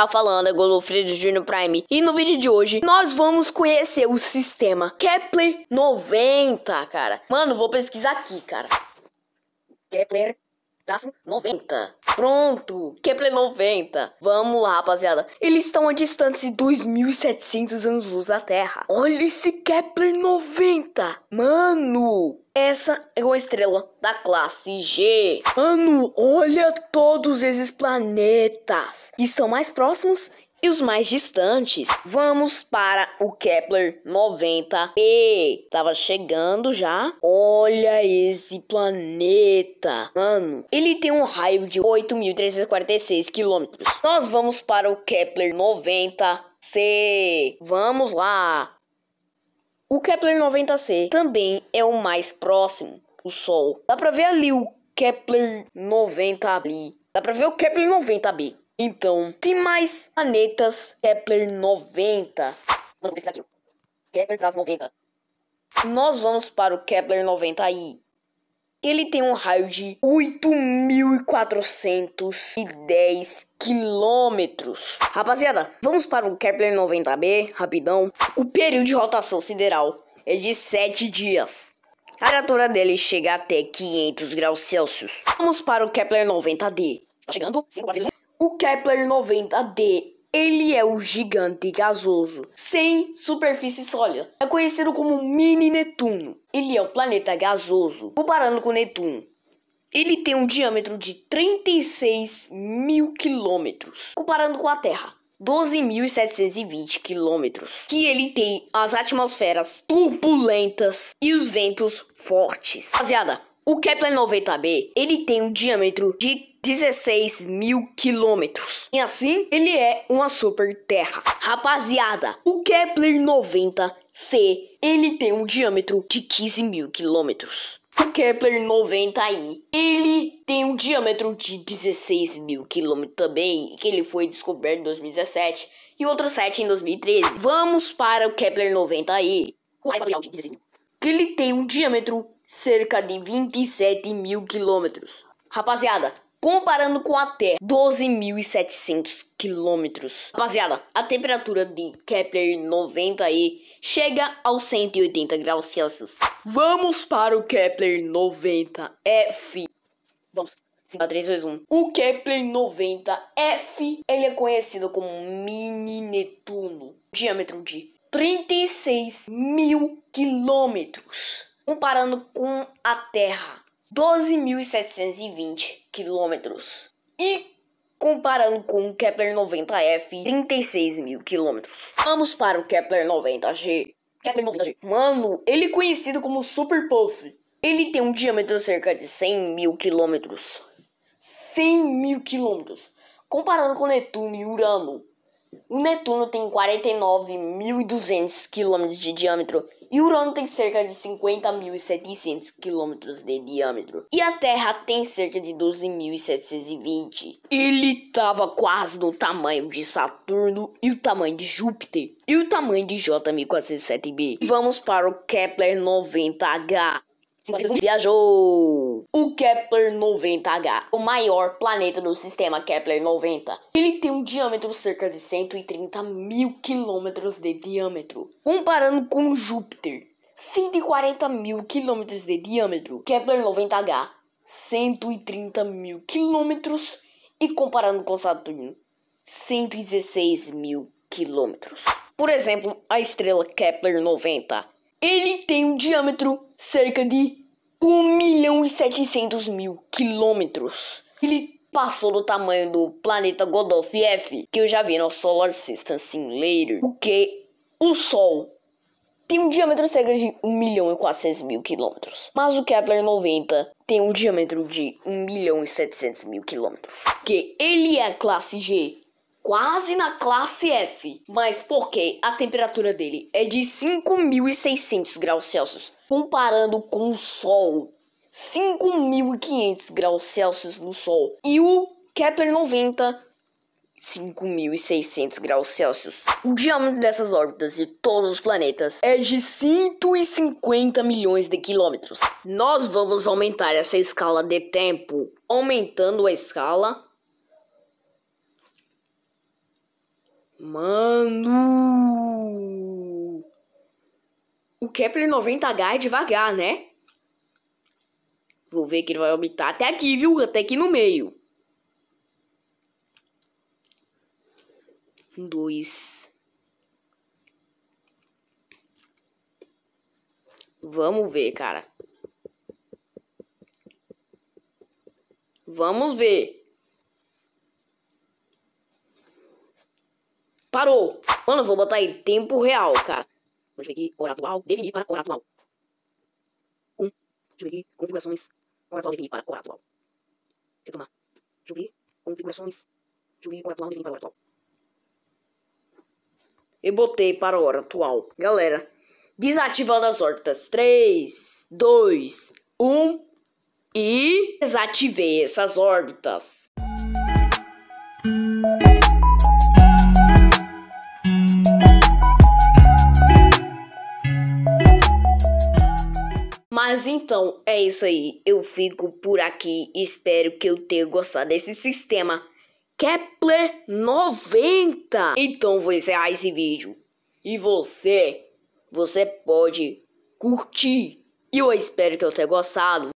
Tá falando, é Golofredo Junior Prime. E no vídeo de hoje, nós vamos conhecer o sistema Kepler 90, cara. Mano, vou pesquisar aqui, cara. Kepler Classe 90. Pronto! Kepler 90. Vamos lá, rapaziada. Eles estão a distância de 2.700 anos-luz da Terra. Olha esse Kepler 90. Mano, essa é uma estrela da classe G. Mano, olha todos esses planetas que estão mais próximos e os mais distantes, vamos para o Kepler 90b. Tava chegando já. Olha esse planeta, mano. Ele tem um raio de 8.346 quilômetros. Nós vamos para o Kepler 90c. Vamos lá. O Kepler 90c também é o mais próximo, o Sol. Dá pra ver ali o Kepler 90 ali. Dá pra ver o Kepler 90b. Então, tem mais planetas Kepler 90. Vamos ver aqui. Kepler traz 90. Nós vamos para o Kepler 90i. Ele tem um raio de 8.410 quilômetros. Rapaziada, vamos para o Kepler 90b, rapidão. O período de rotação sideral é de 7 dias. A temperatura dele chega até 500 graus Celsius. Vamos para o Kepler 90d. Tá chegando? 5 4, 3, 1. O Kepler 90d ele é o gigante gasoso, sem superfície sólida. É conhecido como Mini Netuno. Ele é o planeta gasoso, comparando com Netuno. Ele tem um diâmetro de 36 mil quilômetros, comparando com a Terra. 12.720 quilômetros. Que ele tem as atmosferas turbulentas e os ventos fortes. Rapaziada, o Kepler 90b, ele tem um diâmetro de 16 mil quilômetros. E assim, ele é uma super terra. Rapaziada, o Kepler 90c, ele tem um diâmetro de 15 mil quilômetros. O Kepler 90i, ele tem um diâmetro de 16 mil quilômetros também, que ele foi descoberto em 2017 e outro 7 em 2013. Vamos para o Kepler 90i, o que ele tem um diâmetro cerca de 27 mil quilômetros. Rapaziada, comparando com a Terra, 12.700 quilômetros. Rapaziada, a temperatura de Kepler 90 aí chega aos 180 graus Celsius. Vamos para o Kepler 90F. Vamos. 5, 3, 2, 1. O Kepler 90F, ele é conhecido como Mini Netuno. Diâmetro de 36 mil quilômetros comparando com a Terra, 12.720 quilômetros. E comparando com o Kepler 90F, 36 mil quilômetros. Vamos para o Kepler 90G. Kepler 90G. Mano, ele é conhecido como Super Puff. Ele tem um diâmetro de cerca de 100 mil quilômetros. 100 mil quilômetros. Comparando com Netuno e Urano, o Netuno tem 49.200 km de diâmetro e Urano tem cerca de 50.700 km de diâmetro. E a Terra tem cerca de 12.720. Ele estava quase no tamanho de Saturno e o tamanho de Júpiter e o tamanho de J1407b. Vamos para o Kepler 90h viajou. O Kepler 90h, o maior planeta do sistema Kepler 90. Ele tem um diâmetro cerca de 130 mil quilômetros de diâmetro, comparando com Júpiter, 140 mil quilômetros de diâmetro. Kepler 90h, 130 mil quilômetros e comparando com Saturno, 116 mil quilômetros. Por exemplo, a estrela Kepler 90 ele tem um diâmetro cerca de 1 milhão e 700 mil quilômetros. Ele passou do tamanho do planeta Godolph F, que eu já vi no Solar System Simulator, porque o Sol tem um diâmetro cerca de 1 milhão e 400 mil quilômetros, mas o Kepler 90 tem um diâmetro de 1 milhão e 700 mil quilômetros, que ele é classe G, quase na classe F, mas porque a temperatura dele é de 5.600 graus Celsius, comparando com o Sol, 5.500 graus Celsius no Sol, e o Kepler 90, 5.600 graus Celsius. O diâmetro dessas órbitas de todos os planetas é de 150 milhões de quilômetros. Nós vamos aumentar essa escala de tempo, aumentando a escala. Mano! O Kepler 90H é devagar, né? Vou ver que ele vai orbitar até aqui, viu? Até aqui no meio. Um, dois. Vamos ver, cara. Vamos ver. Parou. Mano, eu vou botar em tempo real, cara. Vamos ver aqui, atual definir para oratual. 1. Um. Deixa eu ver aqui, configurações, definir para oratual. atual Deixa eu ver, configurações, deixa eu ver, definir para atual Eu botei para a hora atual. Galera, desativando as órbitas. 3, 2, 1 e desativei essas órbitas. Mas então é isso aí. Eu fico por aqui. Espero que eu tenha gostado desse sistema. Kepler 90. Então vou encerrar esse vídeo. E você, você pode curtir. E eu espero que eu tenha gostado.